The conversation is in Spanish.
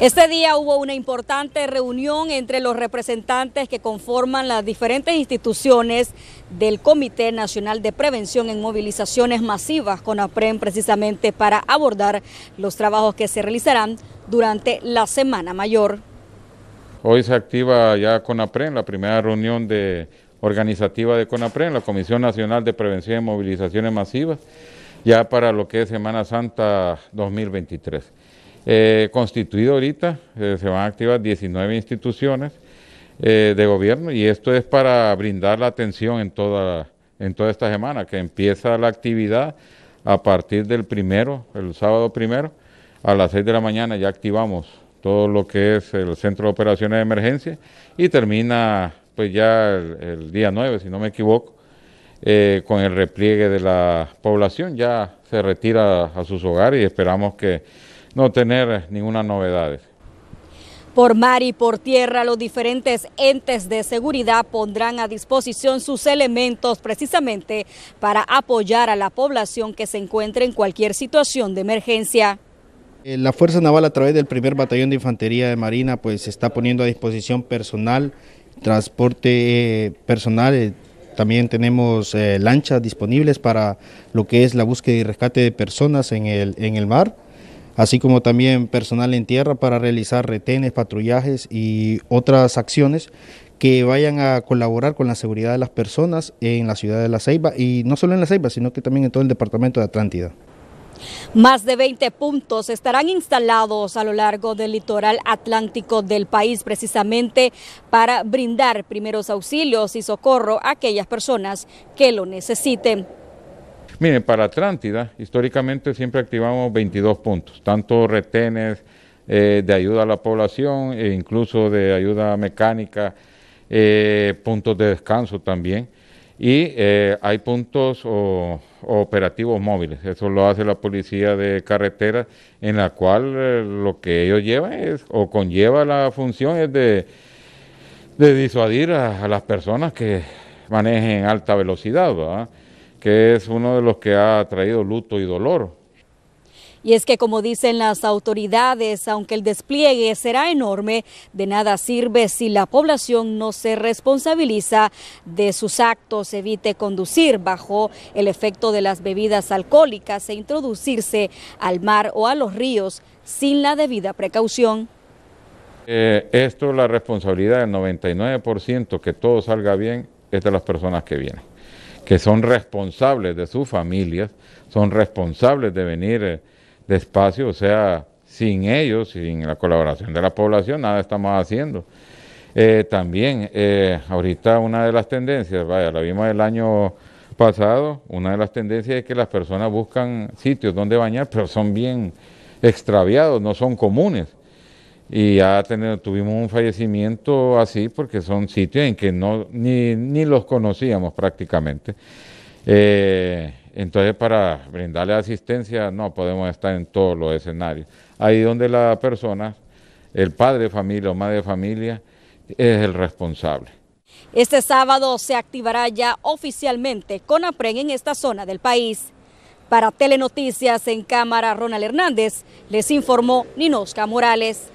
Este día hubo una importante reunión entre los representantes que conforman las diferentes instituciones del Comité Nacional de Prevención en Movilizaciones Masivas, CONAPREN, precisamente para abordar los trabajos que se realizarán durante la Semana Mayor. Hoy se activa ya CONAPREN, la primera reunión de organizativa de CONAPREN, la Comisión Nacional de Prevención en Movilizaciones Masivas, ya para lo que es Semana Santa 2023. Eh, constituido ahorita, eh, se van a activar 19 instituciones eh, de gobierno y esto es para brindar la atención en toda, en toda esta semana, que empieza la actividad a partir del primero, el sábado primero, a las 6 de la mañana ya activamos todo lo que es el Centro de Operaciones de Emergencia y termina pues ya el, el día 9, si no me equivoco, con el repliegue de la población, ya se retira a sus hogares y esperamos que no tener eh, ninguna novedad. Por mar y por tierra, los diferentes entes de seguridad pondrán a disposición sus elementos precisamente para apoyar a la población que se encuentre en cualquier situación de emergencia. Eh, la Fuerza Naval a través del primer batallón de infantería de Marina pues está poniendo a disposición personal, transporte eh, personal, también tenemos lanchas disponibles para lo que es la búsqueda y rescate de personas en el, en el mar así como también personal en tierra para realizar retenes, patrullajes y otras acciones que vayan a colaborar con la seguridad de las personas en la ciudad de La Ceiba y no solo en La Ceiba, sino que también en todo el departamento de Atlántida. Más de 20 puntos estarán instalados a lo largo del litoral atlántico del país, precisamente para brindar primeros auxilios y socorro a aquellas personas que lo necesiten. Miren, para Atlántida, históricamente siempre activamos 22 puntos, tanto retenes eh, de ayuda a la población e incluso de ayuda mecánica, eh, puntos de descanso también. Y eh, hay puntos o, operativos móviles, eso lo hace la policía de carretera, en la cual lo que ellos llevan es, o conlleva la función es de, disuadir a, las personas que manejen alta velocidad, que es uno de los que ha traído luto y dolor. Y es que, como dicen las autoridades, aunque el despliegue será enorme, de nada sirve si la población no se responsabiliza de sus actos, evite conducir bajo el efecto de las bebidas alcohólicas e introducirse al mar o a los ríos sin la debida precaución. Eh, esto esto, la responsabilidad del 99% que todo salga bien, es de las personas que vienen que son responsables de sus familias, son responsables de venir eh, despacio, o sea, sin ellos, sin la colaboración de la población, nada estamos haciendo. Eh, también, eh, ahorita una de las tendencias, vaya, la vimos el año pasado, una de las tendencias es que las personas buscan sitios donde bañar, pero son bien extraviados, no son comunes y ya tuvimos un fallecimiento así porque son sitios en que no ni, los conocíamos prácticamente. Eh, entonces para brindarle asistencia no podemos estar en todos los escenarios. Ahí donde la persona, el padre de familia o madre de familia, es el responsable. Este sábado se activará ya oficialmente CONAPREN en esta zona del país. Para Telenoticias en cámara, Ronald Hernández les informó Ninosca Morales.